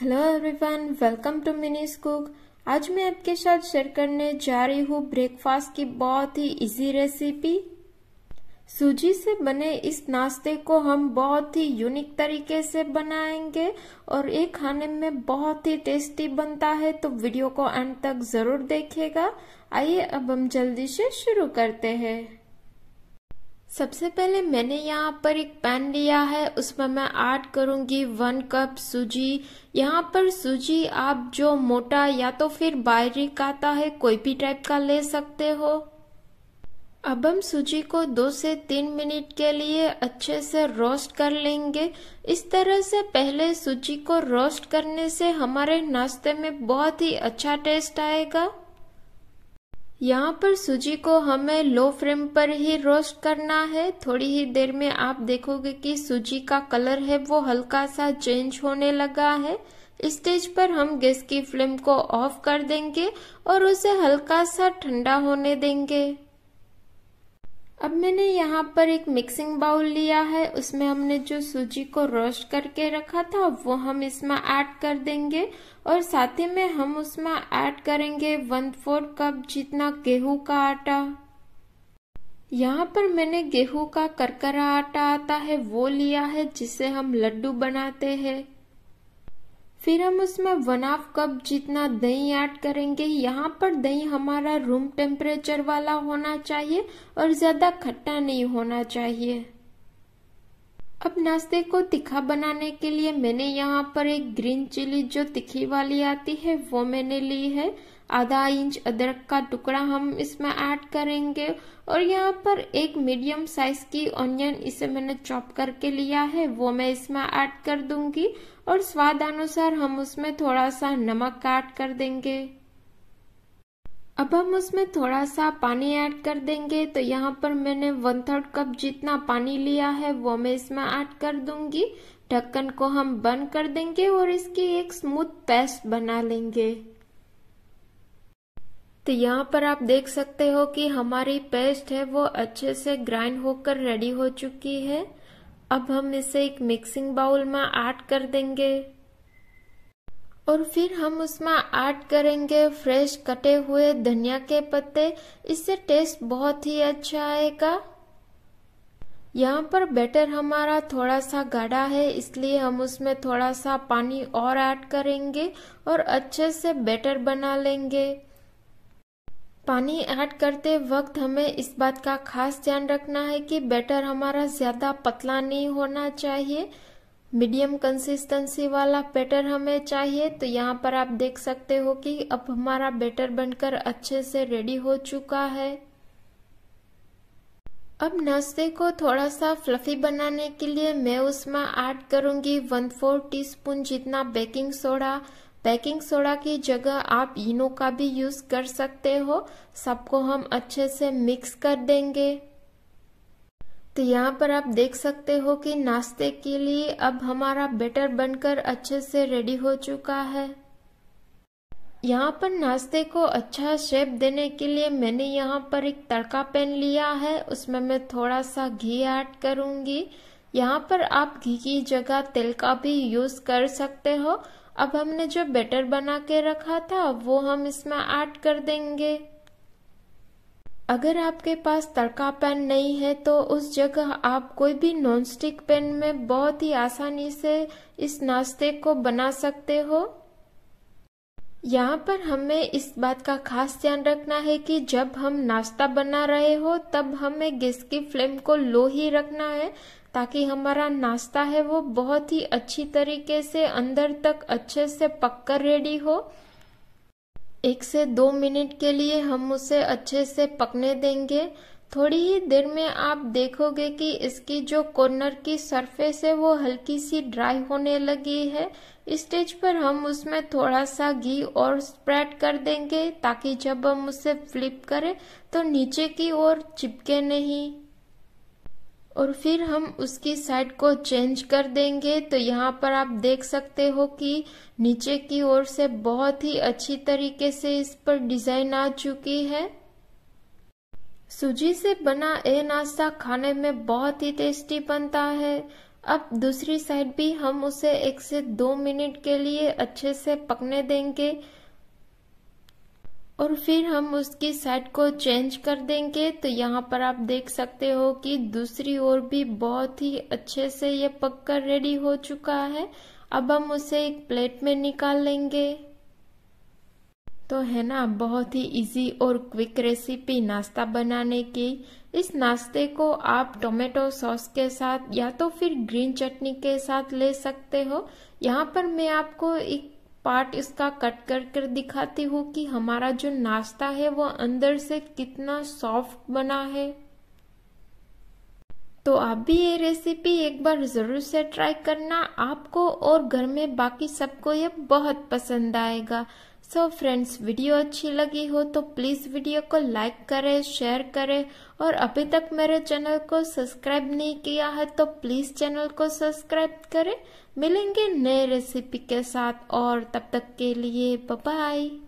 hello everyone welcome to mini cook आज मैं आपके साथ शेयर करने जा रही हूँ ब्रेकफास्ट की बहुत ही इजी रेसिपी सूजी से बने इस नाश्ते को हम बहुत ही यूनिक तरीके से बनाएंगे और ये खाने में बहुत ही टेस्टी बनता है तो वीडियो को अंत तक जरूर देखेगा आइए अब हम जल्दी से शुरू करते हैं सबसे पहले मैंने यहाँ पर एक पैन लिया है उसमें मैं ऐड करूँगी वन कप सूजी यहाँ पर सूजी आप जो मोटा या तो फिर बारीक आता है कोई भी टाइप का ले सकते हो अब हम सूजी को दो से तीन मिनट के लिए अच्छे से रोस्ट कर लेंगे इस तरह से पहले सूजी को रोस्ट करने से हमारे नाश्ते में बहुत ही अच्छा टेस्ट आएगा यहाँ पर सूजी को हमें लो फ्लेम पर ही रोस्ट करना है थोड़ी ही देर में आप देखोगे कि सूजी का कलर है वो हल्का सा चेंज होने लगा है इस स्टेज पर हम गैस की फ्लेम को ऑफ कर देंगे और उसे हल्का सा ठंडा होने देंगे अब मैंने यहाँ पर एक मिक्सिंग बाउल लिया है उसमें हमने जो सूजी को रोस्ट करके रखा था वो हम इसमें ऐड कर देंगे और साथ ही में हम उसमें ऐड करेंगे वन फोर कप जितना गेहूं का आटा यहाँ पर मैंने गेहूं का करकरा आटा आता है वो लिया है जिसे हम लड्डू बनाते हैं फिर हम उसमें वन हाफ कप जितना दही ऐड करेंगे यहाँ पर दही हमारा रूम टेम्परेचर वाला होना चाहिए और ज़्यादा खट्टा नहीं होना चाहिए अब नाश्ते को तीखा बनाने के लिए मैंने यहाँ पर एक ग्रीन चिली जो तीखी वाली आती है वो मैंने ली है आधा इंच अदरक का टुकड़ा हम इसमें ऐड करेंगे और यहाँ पर एक मीडियम साइज की ऑनियन इसे मैंने चॉप करके लिया है वो मैं इसमें ऐड कर दूंगी और स्वाद अनुसार हम उसमें थोड़ा सा नमक ऐड कर देंगे अब हम उसमें थोड़ा सा पानी ऐड कर देंगे तो यहाँ पर मैंने वन थर्ड कप जितना पानी लिया है वो मैं इसमें ऐड कर दूंगी ढक्कन को हम बंद कर देंगे और इसकी एक स्मूथ पेस्ट बना लेंगे तो यहाँ पर आप देख सकते हो कि हमारी पेस्ट है वो अच्छे से ग्राइंड होकर रेडी हो चुकी है अब हम इसे एक मिक्सिंग बाउल में ऐड कर देंगे और फिर हम उसमें ऐड करेंगे फ्रेश कटे हुए धनिया के पत्ते इससे टेस्ट बहुत ही अच्छा आएगा यहाँ पर बैटर हमारा थोड़ा सा गाढ़ा है इसलिए हम उसमें थोड़ा सा पानी और ऐड करेंगे और अच्छे से बैटर बना लेंगे पानी ऐड करते वक्त हमें इस बात का खास ध्यान रखना है कि बैटर हमारा ज़्यादा पतला नहीं होना चाहिए मीडियम कंसिस्टेंसी वाला बैटर हमें चाहिए तो यहाँ पर आप देख सकते हो कि अब हमारा बैटर बनकर अच्छे से रेडी हो चुका है अब नाश्ते को थोड़ा सा फ्लफी बनाने के लिए मैं उसमें ऐड करूंगी वन फोर टीस्पून जितना बेकिंग सोडा बेकिंग सोडा की जगह आप इनो का भी यूज कर सकते हो सबको हम अच्छे से मिक्स कर देंगे तो यहाँ पर आप देख सकते हो कि नाश्ते के लिए अब हमारा बेटर बनकर अच्छे से रेडी हो चुका है यहाँ पर नाश्ते को अच्छा शेप देने के लिए मैंने यहाँ पर एक तड़का पैन लिया है उसमें मैं थोड़ा सा घी ऐड करूंगी यहाँ पर आप घी की जगह तेल का भी यूज कर सकते हो अब हमने जो बेटर बना के रखा था वो हम इसमें ऐड कर देंगे अगर आपके पास तड़का पैन नहीं है तो उस जगह आप कोई भी नॉन स्टिक पैन में बहुत ही आसानी से इस नाश्ते को बना सकते हो यहाँ पर हमें इस बात का खास ध्यान रखना है कि जब हम नाश्ता बना रहे हो तब हमें गैस की फ्लेम को लो ही रखना है ताकि हमारा नाश्ता है वो बहुत ही अच्छी तरीके से अंदर तक अच्छे से पककर रेडी हो एक से दो मिनट के लिए हम उसे अच्छे से पकने देंगे थोड़ी ही देर में आप देखोगे कि इसकी जो कॉर्नर की सरफेस है वो हल्की सी ड्राई होने लगी है इस स्टेज पर हम उसमें थोड़ा सा घी और स्प्रेड कर देंगे ताकि जब हम उसे फ्लिप करें तो नीचे की ओर चिपके नहीं और फिर हम उसकी साइड को चेंज कर देंगे तो यहाँ पर आप देख सकते हो कि नीचे की ओर से बहुत ही अच्छी तरीके से इस पर डिजाइन आ चुकी है सूजी से बना यह नाश्ता खाने में बहुत ही टेस्टी बनता है अब दूसरी साइड भी हम उसे एक से दो मिनट के लिए अच्छे से पकने देंगे और फिर हम उसकी साइड को चेंज कर देंगे तो यहाँ पर आप देख सकते हो कि दूसरी ओर भी बहुत ही अच्छे से ये पककर रेडी हो चुका है अब हम उसे एक प्लेट में निकाल लेंगे तो है ना बहुत ही इजी और क्विक रेसिपी नाश्ता बनाने की इस नाश्ते को आप टोमेटो सॉस के साथ या तो फिर ग्रीन चटनी के साथ ले सकते हो यहाँ पर मैं आपको एक पार्ट इसका कट कर कर दिखाती हूँ कि हमारा जो नाश्ता है वो अंदर से कितना सॉफ्ट बना है तो आप भी ये रेसिपी एक बार ज़रूर से ट्राई करना आपको और घर में बाकी सबको ये बहुत पसंद आएगा सो so फ्रेंड्स वीडियो अच्छी लगी हो तो प्लीज़ वीडियो को लाइक करें शेयर करें और अभी तक मेरे चैनल को सब्सक्राइब नहीं किया है तो प्लीज़ चैनल को सब्सक्राइब करें मिलेंगे नए रेसिपी के साथ और तब तक के लिए बाय